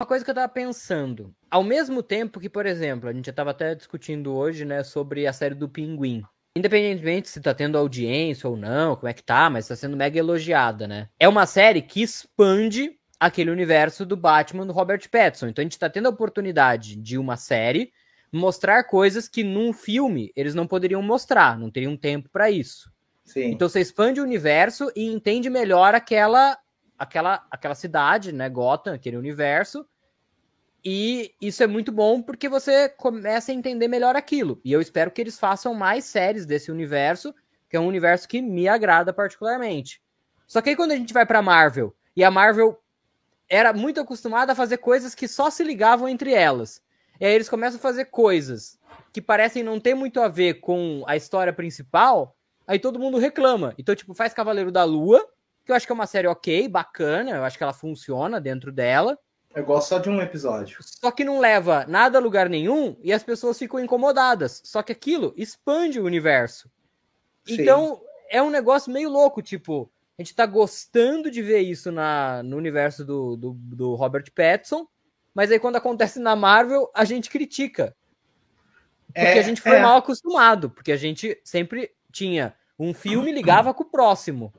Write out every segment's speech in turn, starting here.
uma coisa que eu tava pensando. Ao mesmo tempo que, por exemplo, a gente já tava até discutindo hoje, né, sobre a série do Pinguim. Independentemente se tá tendo audiência ou não, como é que tá, mas tá sendo mega elogiada, né? É uma série que expande aquele universo do Batman do Robert Pattinson. Então a gente tá tendo a oportunidade de uma série mostrar coisas que num filme eles não poderiam mostrar, não teriam tempo para isso. Sim. Então você expande o universo e entende melhor aquela aquela, aquela cidade, né, Gotham, aquele universo. E isso é muito bom porque você começa a entender melhor aquilo. E eu espero que eles façam mais séries desse universo, que é um universo que me agrada particularmente. Só que aí quando a gente vai para Marvel, e a Marvel era muito acostumada a fazer coisas que só se ligavam entre elas. E aí eles começam a fazer coisas que parecem não ter muito a ver com a história principal, aí todo mundo reclama. Então, tipo, faz Cavaleiro da Lua, que eu acho que é uma série ok, bacana, eu acho que ela funciona dentro dela. Eu gosto só de um episódio. Só que não leva nada a lugar nenhum e as pessoas ficam incomodadas. Só que aquilo expande o universo. Sim. Então, é um negócio meio louco, tipo, a gente tá gostando de ver isso na, no universo do, do, do Robert Pattinson, mas aí quando acontece na Marvel, a gente critica. Porque é, a gente foi é. mal acostumado, porque a gente sempre tinha um filme ligava com o próximo.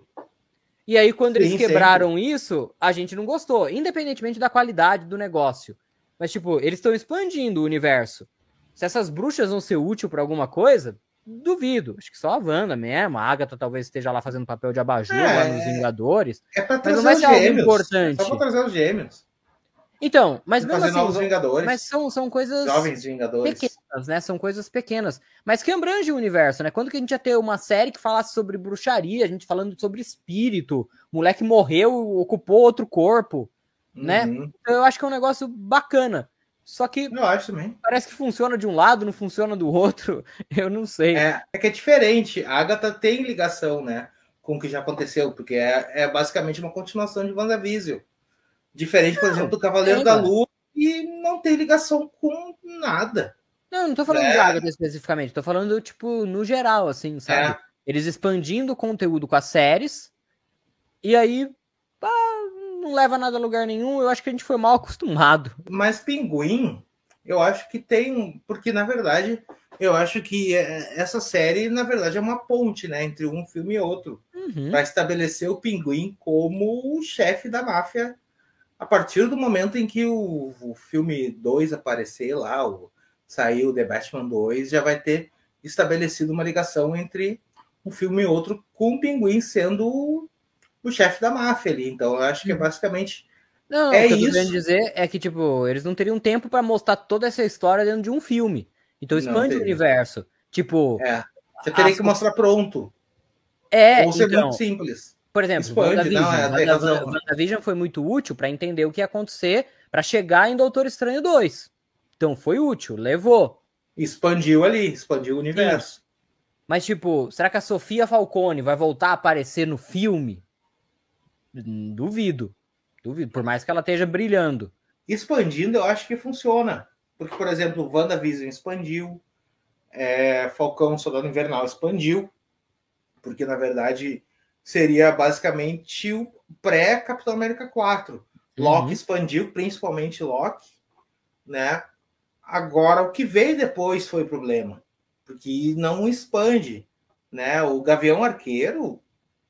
E aí, quando Sim, eles quebraram sempre. isso, a gente não gostou, independentemente da qualidade do negócio. Mas, tipo, eles estão expandindo o universo. Se essas bruxas vão ser útil para alguma coisa, duvido. Acho que só a Wanda mesmo. A Agatha talvez esteja lá fazendo papel de abajur é, lá nos Vingadores. É pra trazer mas não vai ser algo gêmeos. importante. É só pra trazer os gêmeos. Então, mas mesmo assim, novos Vingadores. Mas são, são coisas Jovens Vingadores pequenas, né? São coisas pequenas, mas que abrange o universo, né? Quando que a gente ia ter uma série que falasse sobre bruxaria, a gente falando sobre espírito, moleque morreu, ocupou outro corpo, né? uhum. né? Então, eu acho que é um negócio bacana. Só que eu acho também. parece que funciona de um lado, não funciona do outro. Eu não sei. É, é que é diferente. A Agatha tem ligação, né? Com o que já aconteceu, porque é, é basicamente uma continuação de WandaVision. Diferente, por exemplo, do Cavaleiro da Lua, e não tem ligação com nada. Não, não tô falando é. de Agatha especificamente, tô falando, tipo, no geral, assim, sabe? É. Eles expandindo o conteúdo com as séries, e aí, pá, não leva nada a lugar nenhum, eu acho que a gente foi mal acostumado. Mas Pinguim, eu acho que tem, porque na verdade, eu acho que é, essa série, na verdade, é uma ponte, né, entre um filme e outro, uhum. para estabelecer o Pinguim como o chefe da máfia. A partir do momento em que o, o filme 2 aparecer lá, o, saiu The Batman 2, já vai ter estabelecido uma ligação entre um filme e outro, com o Pinguim sendo o, o chefe da máfia ali. Então, eu acho que é uhum. basicamente. Não, é o que isso. eu tô querendo dizer é que, tipo, eles não teriam tempo para mostrar toda essa história dentro de um filme. Então expande o universo. Tipo. É. Você teria as... que mostrar pronto. É. Ou ser então, muito simples. Por exemplo, expande, WandaVision. Não, é, WandaVision foi muito útil para entender o que ia acontecer para chegar em Doutor Estranho 2. Então foi útil, levou. Expandiu ali, expandiu o universo. Sim. Mas, tipo, será que a Sofia Falcone vai voltar a aparecer no filme? Duvido. Duvido, por mais que ela esteja brilhando. Expandindo, eu acho que funciona. Porque, por exemplo, WandaVision expandiu, é, Falcão Soldado Invernal expandiu, porque, na verdade, seria basicamente o pré-Capitão América 4. Uhum. Loki expandiu, principalmente Loki, né? Agora, o que veio depois foi problema, porque não expande. Né? O Gavião Arqueiro,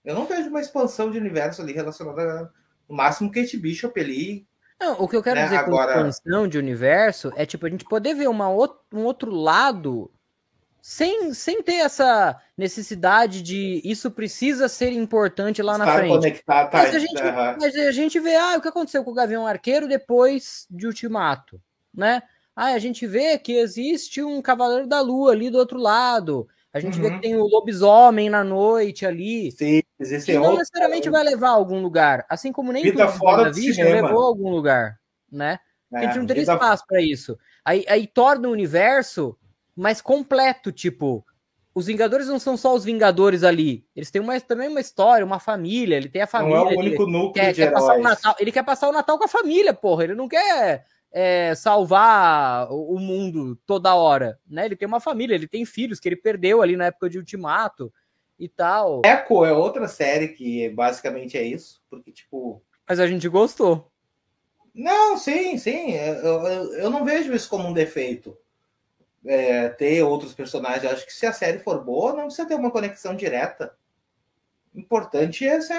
eu não vejo uma expansão de universo ali relacionada no máximo Kate Bishop ali. Não, o que eu quero né? dizer Agora... expansão de universo é tipo a gente poder ver uma, um outro lado sem, sem ter essa necessidade de isso precisa ser importante lá na frente. Conectado, tá, mas, a gente, mas a gente vê ah, o que aconteceu com o Gavião Arqueiro depois de Ultimato, né? Ah, a gente vê que existe um Cavaleiro da Lua ali do outro lado. A gente uhum. vê que uhum. tem o lobisomem na noite ali. Sim, existe que não outro... necessariamente vai levar a algum lugar. Assim como nem Vida tudo fora do levou a algum lugar, né? É, a gente não é, teria vida... espaço para isso. Aí, aí torna o universo mais completo, tipo, os Vingadores não são só os Vingadores ali. Eles têm uma, também uma história, uma família. Ele tem a família. Não é o único núcleo quer, de quer Passar o Natal, ele quer passar o Natal com a família, porra. Ele não quer é, salvar o mundo toda hora, né? Ele tem uma família, ele tem filhos que ele perdeu ali na época de Ultimato e tal. Echo é outra série que basicamente é isso, porque tipo. Mas a gente gostou. Não, sim, sim. Eu, eu, eu não vejo isso como um defeito. É, ter outros personagens. Eu acho que se a série for boa, não precisa ter uma conexão direta. O importante é, ser,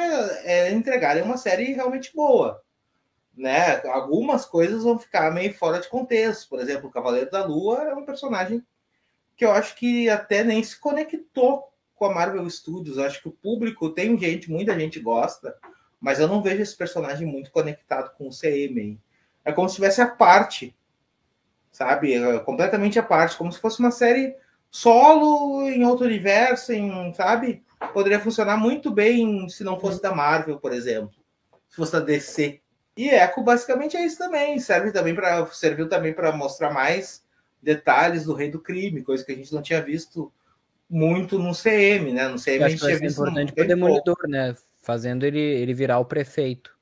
é entregarem uma série realmente boa né, algumas coisas vão ficar meio fora de contexto. Por exemplo, o Cavaleiro da Lua é um personagem que eu acho que até nem se conectou com a Marvel Studios. Eu acho que o público tem gente, muita gente gosta, mas eu não vejo esse personagem muito conectado com o CM. Hein? É como se tivesse a parte, sabe? É completamente a parte, como se fosse uma série solo em outro universo, em, sabe? Poderia funcionar muito bem se não fosse uhum. da Marvel, por exemplo. Se fosse da DC, e Echo basicamente é isso também, serve também para serviu também para mostrar mais detalhes do rei do crime, coisa que a gente não tinha visto muito no CM, né? No CM a gente tinha visto importante o Demolidor, né? Fazendo ele, ele virar o prefeito.